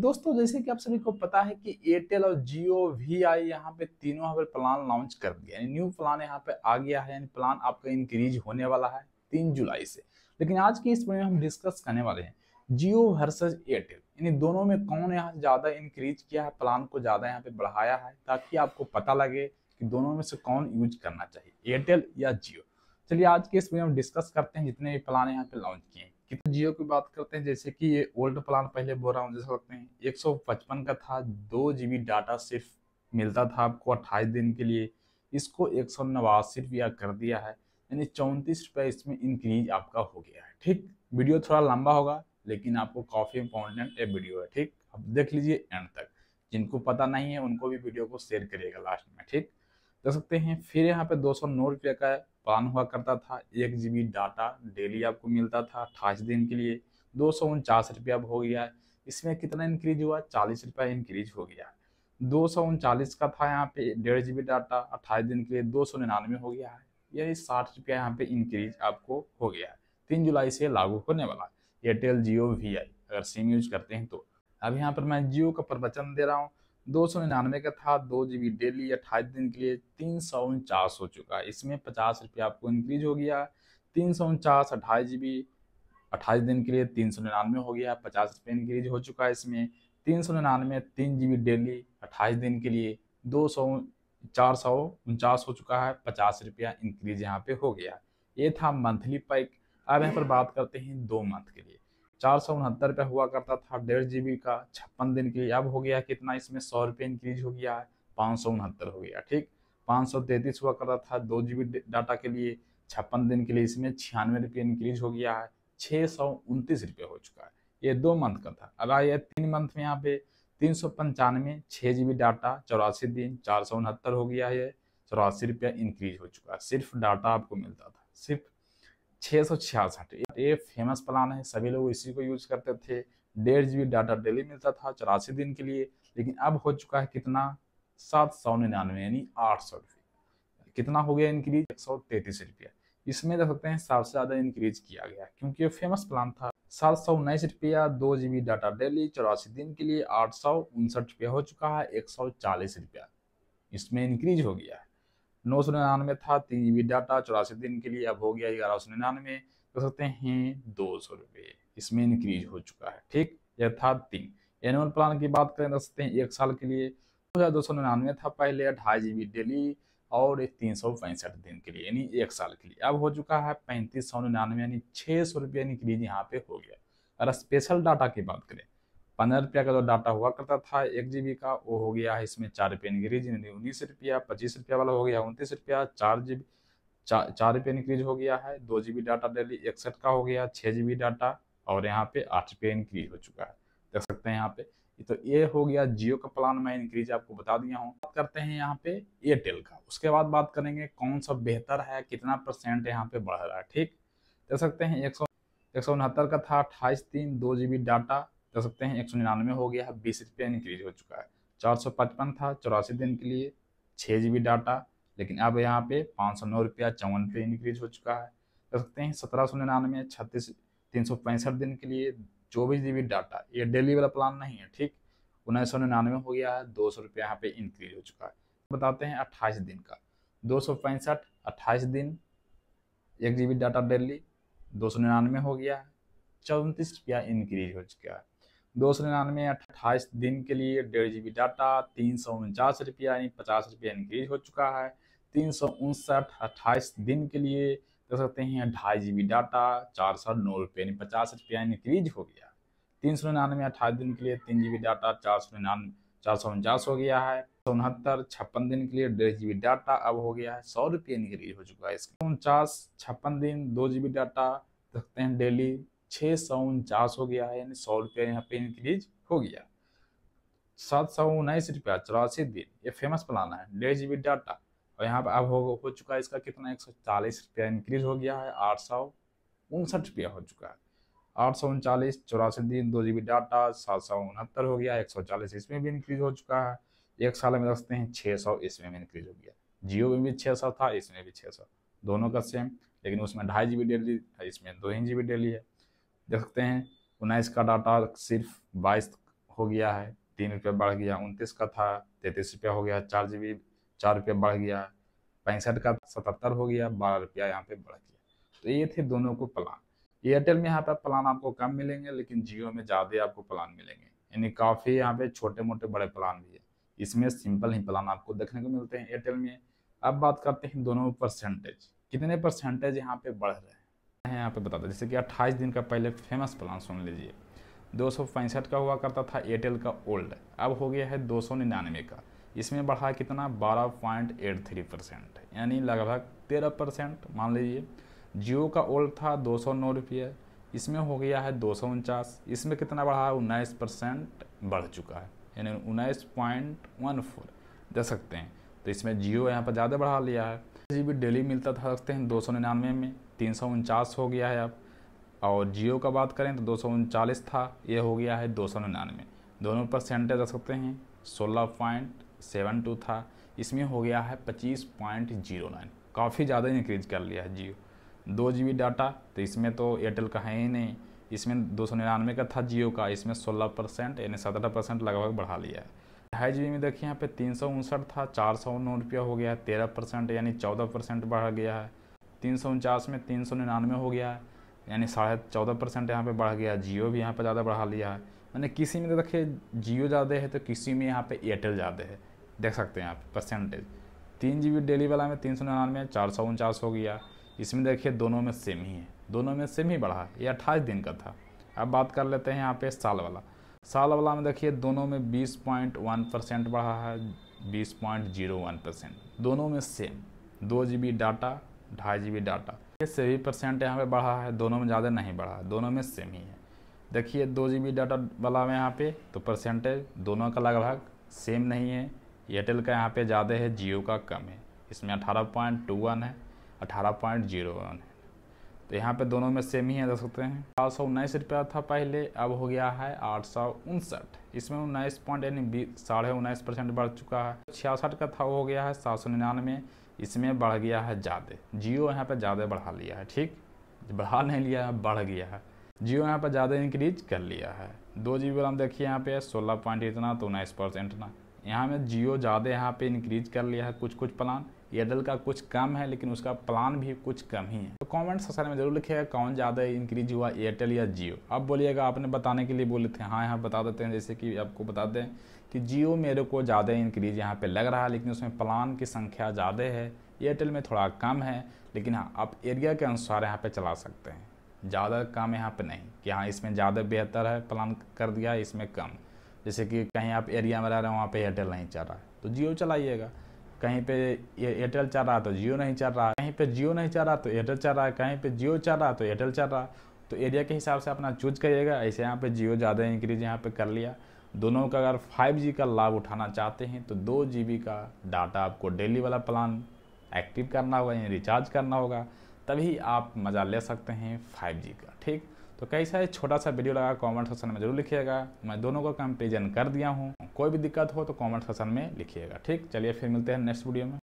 दोस्तों जैसे कि आप सभी को पता है कि एयरटेल और जियो वी आई यहाँ पे तीनों यहाँ पे प्लान लॉन्च कर दिया यानी न्यू प्लान यहाँ पे आ गया है यानी प्लान आपका इंक्रीज होने वाला है तीन जुलाई से लेकिन आज की इस वीडियो में हम डिस्कस करने वाले हैं जियो वर्सेज एयरटेल यानी दोनों में कौन यहाँ ज़्यादा इंक्रीज किया है प्लान को ज़्यादा यहाँ पे बढ़ाया है ताकि आपको पता लगे कि दोनों में से कौन यूज करना चाहिए एयरटेल या जियो चलिए आज के इस वीडियो में डिस्कस करते हैं जितने भी प्लान यहाँ पे लॉन्च किए हैं कि जियो की बात करते हैं जैसे कि ये ओल्ड प्लान पहले बोल रहा हूँ जैसे लगते हैं एक सौ पचपन का था दो जी बी डाटा सिर्फ मिलता था आपको अट्ठाईस दिन के लिए इसको एक सौ नवासी रुपया कर दिया है यानी चौंतीस रुपया इसमें इंक्रीज आपका हो गया है ठीक वीडियो थोड़ा लंबा होगा लेकिन आपको काफ़ी इंपॉर्टेंट ये वीडियो है ठीक अब देख लीजिए एंड तक जिनको पता नहीं है उनको भी वीडियो को शेयर करिएगा लास्ट में ठीक देख सकते हैं फिर यहाँ पे दो सौ नौ रुपये का प्लान हुआ करता था एक जी बी डाटा डेली आपको मिलता था अट्ठाईस दिन के लिए दो सौ उनचास रुपया अब हो गया है इसमें कितना इंक्रीज हुआ चालीस रुपया इंक्रीज हो गया है दो सौ उनचालीस का था यहाँ पे डेढ़ जी बी डाटा अट्ठाईस दिन के लिए दो सौ निन्यानवे हो गया है यानी साठ रुपया यहाँ पे इंक्रीज आपको हो गया है तीन जुलाई से लागू होने वाला एयरटेल जियो वी आई अगर सिम यूज करते हैं तो अब यहाँ पर मैं जियो का प्रवचन दे रहा हूँ दो सौ निन्यानवे का था दो जी बी डेली अट्ठाईस दिन के लिए तीन सौ उनचास हो चुका है इसमें पचास रुपये आपको इंक्रीज हो गया तीन सौ उनचास अट्ठाईस जी बी अट्ठाईस दिन के लिए तीन सौ निन्यानवे हो गया पचास रुपये इंक्रीज हो चुका है इसमें तीन सौ निन्यानवे तीन जी बी डेली अट्ठाईस दिन के लिए दो सौ चार सौ उनचास हो चुका है पचास रुपया इंक्रीज यहाँ पे हो गया ये था मंथली पैक अब यहाँ पर बात करते हैं दो मंथ के लिए चार सौ उनहत्तर रुपया हुआ करता था डेढ़ जी का छप्पन दिन के लिए अब हो गया कितना इसमें सौ रुपये इंक्रीज हो गया है पाँच सौ उनहत्तर हो गया ठीक पाँच सौ तैंतीस हुआ करता था दो जी डाटा के लिए छप्पन दिन के लिए इसमें छियानवे रुपये इंक्रीज हो गया है छः सौ उनतीस रुपये हो चुका है ये दो मंथ का था अब आया तीन मंथ में यहाँ पे तीन सौ पंचानवे छः जी बी डाटा चौरासी दिन चार सौ उनहत्तर हो गया है चौरासी रुपया इंक्रीज हो चुका है सिर्फ डाटा आपको मिलता था सिर्फ छः सौ छियासठ ये फेमस प्लान है सभी लोग इसी को यूज करते थे डेढ़ जी डाटा डेली मिलता था चौरासी दिन के लिए लेकिन अब हो चुका है कितना सात सौ निन्यानवे यानी आठ सौ रुपये कितना हो गया इंक्रीज एक सौ तैंतीस रुपया इसमें देख सकते हैं सबसे ज़्यादा इंक्रीज किया गया क्योंकि ये फेमस प्लान था सात सौ उन्नीस रुपया दो जी बी डाटा डेली चौरासी दिन के लिए आठ सौ उनसठ रुपया हो चुका है एक सौ चालीस रुपया इसमें इंक्रीज हो गया है नौ सौ निन्यानवे था तीन बी डाटा चौरासी दिन के लिए अब हो गया ग्यारह सौ निन्यानवे कर सकते हैं दो सौ रुपये इसमें इंक्रीज हो चुका है ठीक यह था तीन एनुअल प्लान की बात करें रख सकते हैं एक साल के लिए दो हज़ार दो सौ निन्यानवे था पहले ढाई जी बी डेली और तीन सौ पैंसठ दिन के लिए यानी एक साल के लिए अब हो चुका है पैंतीस सौ निन्यानवे यानी छः सौ रुपये इंक्रीज यहाँ पे हो गया अगर स्पेशल डाटा की बात करें पंद्रह रुपया का जो डाटा हुआ करता था एक जीबी का वो हो गया है इसमें चार रुपये इंक्रीज उन्नीस रुपया पच्चीस रुपया वाला हो गया उनतीस रुपया चार जी बी चा, चार रुपये इंक्रीज हो गया है दो जी बी डाटा डेली इकसठ का हो गया छः जी बी डाटा और यहाँ पे आठ रुपये इंक्रीज हो चुका है देख सकते हैं यहाँ पे तो ये हो गया जियो का प्लान मैं इंक्रीज आपको बता दिया हूँ बात करते हैं यहाँ पे एयरटेल का उसके बाद बात करेंगे कौन सा बेहतर है कितना परसेंट यहाँ पे बढ़ रहा है ठीक देख सकते हैं एक सौ एक सौ उनहत्तर का था अट्ठाईस तीन दो जी बी डाटा कर सकते हैं एक सौ निन्यानवे हो गया है बीस रुपये इंक्रीज हो चुका है चार सौ पचपन था चौरासी दिन के लिए छः जी बी डाटा लेकिन अब यहाँ पे पाँच सौ नौ रुपया चौवन पे इंक्रीज हो चुका है कर सकते हैं सत्रह सौ निन्यानवे छत्तीस तीन सौ पैंसठ दिन के लिए चौबीस जी बी डाटा ये डेली वाला प्लान नहीं है ठीक उन्नीस सौ निन्यानवे हो गया है दो सौ रुपया यहाँ पे इंक्रीज हो चुका है बताते हैं अट्ठाईस दिन का दो सौ पैंसठ अट्ठाईस दिन एक जी बी डाटा डेली दो सौ निन्यानवे हो गया है चौंतीस रुपया इंक्रीज हो चुका है दो सौ निन्यानवे अट्ठाईस दिन के लिए डेढ़ जी बी डाटा तीन सौ उनचास रुपया यानी पचास रुपया इंक्रीज हो चुका है तीन सौ उनसठ अट्ठाईस दिन के लिए देख सकते हैं ढाई जी बी डाटा चार सौ नौ रुपये यानी पचास रुपया इंक्रीज हो गया तीन सौ निन्यानवे अट्ठाईस दिन के लिए तीन जी बी डाटा चार सौ निन्यानवे चार सौ उनचास हो गया है उनहत्तर छप्पन दिन के लिए डेढ़ जी बी डाटा अब हो गया है सौ रुपये इंक्रीज हो चुका है इसका उनचास छप्पन दिन दो जी बी डाटा देखते हैं डेली छः सौ उनचास हो गया है यानी सौ रुपया यहाँ पे इंक्रीज हो गया सात सौ उन्नीस रुपया चौरासी दिन ये फेमस प्लान है डेढ़ जी बी डाटा और यहाँ पे अब हो, हो चुका है इसका कितना एक सौ चालीस रुपया इंक्रीज हो गया है आठ सौ उनसठ रुपया हो चुका है आठ सौ उनचालीस चौरासी दिन दो जी बी डाटा सात सौ उनहत्तर हो गया एक सौ चालीस इसमें भी इंक्रीज हो चुका है एक साल में रखते हैं छः सौ इसमें भी इंक्रीज हो गया जियो में भी छः सौ था इसमें भी छः सौ दोनों का सेम लेकिन उसमें ढाई जी बी डेली इसमें दो ही जी बी डेली है देख सकते हैं उन्नीस का डाटा सिर्फ बाईस हो गया है तीन रुपये बढ़ गया उनतीस का था तैंतीस रुपया हो गया चार जी बी चार रुपये बढ़ गया पैंसठ का सतहत्तर हो गया बारह रुपया यहाँ पे बढ़ गया तो ये थे दोनों को प्लान एयरटेल में यहाँ पर प्लान आपको कम मिलेंगे लेकिन जियो में ज़्यादा आपको प्लान मिलेंगे यानी काफ़ी यहाँ पे छोटे मोटे बड़े प्लान भी है इसमें सिंपल ही प्लान आपको देखने को मिलते हैं एयरटेल में अब बात करते हैं दोनों परसेंटेज कितने परसेंटेज यहाँ पे बढ़ रहे हैं हैं यहाँ पे बता दें जैसे कि 28 दिन का पहले फेमस प्लान सुन लीजिए दो का हुआ करता था एयरटेल का ओल्ड अब हो गया है दो का इसमें बढ़ा कितना 12.83 परसेंट यानी लगभग 13 परसेंट मान लीजिए जियो का ओल्ड था दो सौ इसमें हो गया है दो इसमें कितना बढ़ा है उन्नीस परसेंट बढ़ चुका है यानी उन्नीस पॉइंट वन फोर दे सकते हैं तो इसमें जियो यहाँ पर ज़्यादा बढ़ा लिया है जी बी डेली मिलता था सकते हैं दो सौ निन्यानवे में तीन सौ उनचास हो गया है अब और जियो का बात करें तो दो सौ उनचालीस था ये हो गया है दो सौ निन्यानवे दोनों परसेंटेज रख सकते हैं सोलह पॉइंट सेवन टू था इसमें हो गया है पच्चीस पॉइंट जीरो नाइन काफ़ी ज़्यादा इंक्रीज कर लिया है जियो दो जी बी डाटा तो इसमें तो एयरटेल का है ही नहीं इसमें दो सौ निन्यानवे का था जियो का इसमें सोलह परसेंट यानी सत्रह परसेंट लगभग बढ़ा लिया है ढाई जी में देखिए यहाँ पे तीन सौ उनसठ था चार सौ नौ रुपया हो गया है तेरह परसेंट यानी चौदह परसेंट बढ़ गया है तीन सौ उनचास में तीन सौ निन्यानवे हो गया है यानी साढ़े चौदह परसेंट यहाँ पर बढ़ गया जियो भी यहाँ पर ज़्यादा बढ़ा लिया है मैंने किसी में तो देखिए जियो ज़्यादा है तो किसी में यहाँ पे एयरटेल ज़्यादा है देख सकते हैं आप परसेंटेज तीन जी बी डेली वाला में तीन सौ निन्यानवे चार सौ उनचास हो गया इसमें देखिए दोनों में सेम ही है दोनों में सेम ही बढ़ा ये अट्ठाईस दिन का था अब बात कर लेते हैं यहाँ पे साल वाला साल वाला में देखिए दोनों में बीस पॉइंट वन परसेंट बढ़ा है बीस पॉइंट जीरो वन परसेंट दोनों में सेम दो जी बी डाटा ढाई जी बी डाटा ये सेवी परसेंट यहाँ पे बढ़ा है दोनों में ज़्यादा नहीं बढ़ा है दोनों में सेम ही है देखिए दो जी बी डाटा वाला में यहाँ पे तो परसेंटेज दोनों का लगभग सेम नहीं है एयरटेल का यहाँ पे ज़्यादा है जियो का कम है इसमें अठारह पॉइंट टू वन है अठारह पॉइंट जीरो वन है तो यहाँ पे दोनों में सेम ही है देख सकते हैं चार सौ उन्नीस रुपया था पहले अब हो गया है आठ सौ उनसठ इसमें उन्नीस पॉइंट यानी बीस साढ़े उन्नीस परसेंट बढ़ चुका है छियासठ का था वो हो गया है सात सौ निन्यानवे इसमें बढ़ गया है ज़्यादा जियो यहाँ पर ज़्यादा बढ़ा लिया है ठीक बढ़ा नहीं लिया है बढ़ गया है जियो यहाँ पर ज़्यादा इंक्रीज कर लिया है दो जी बी देखिए यहाँ पे सोलह पॉइंट इतना तो उन्नीस परसेंट ना यहाँ में जियो ज़्यादा यहाँ पे इंक्रीज कर लिया है कुछ कुछ प्लान एयरटेल का कुछ कम है लेकिन उसका प्लान भी कुछ कम ही है तो कमेंट सेक्शन में जरूर लिखिएगा कौन ज़्यादा इंक्रीज हुआ एयरटेल या जियो अब बोलिएगा आपने बताने के लिए बोले थे हाँ यहाँ बता देते हैं जैसे कि आपको बता दें कि जियो मेरे को ज़्यादा इंक्रीज यहाँ पे लग रहा है लेकिन उसमें प्लान की संख्या ज़्यादा है एयरटेल में थोड़ा कम है लेकिन हाँ आप एरिया के अनुसार यहाँ पे चला सकते हैं ज़्यादा कम यहाँ पे नहीं कि हाँ इसमें ज़्यादा बेहतर है प्लान कर दिया इसमें कम जैसे कि कहीं आप एरिया में रह रहे हो वहाँ पर एयरटेल नहीं चल रहा है तो जियो चलाइएगा कहीं पे एयरटेल चल रहा है तो जियो नहीं चल रहा है कहीं पे जियो नहीं चल रहा तो एयरटेल चल रहा है कहीं पे जियो चल रहा है तो एयरटेल चल रहा है तो एरिया के हिसाब से अपना चूज करिएगा ऐसे यहाँ पे जियो ज़्यादा इंक्रीज यहाँ पे कर लिया दोनों का अगर 5G का लाभ उठाना चाहते हैं तो दो जी का डाटा आपको डेली वाला प्लान एक्टिव करना होगा यानी रिचार्ज करना होगा तभी आप मज़ा ले सकते हैं 5G का ठीक तो कैसा है छोटा सा वीडियो लगा कमेंट सेक्शन में जरूर लिखिएगा मैं दोनों का कंपेरिजन कर दिया हूँ कोई भी दिक्कत हो तो कॉमेंट सेक्शन में लिखिएगा ठीक चलिए फिर मिलते हैं नेक्स्ट वीडियो में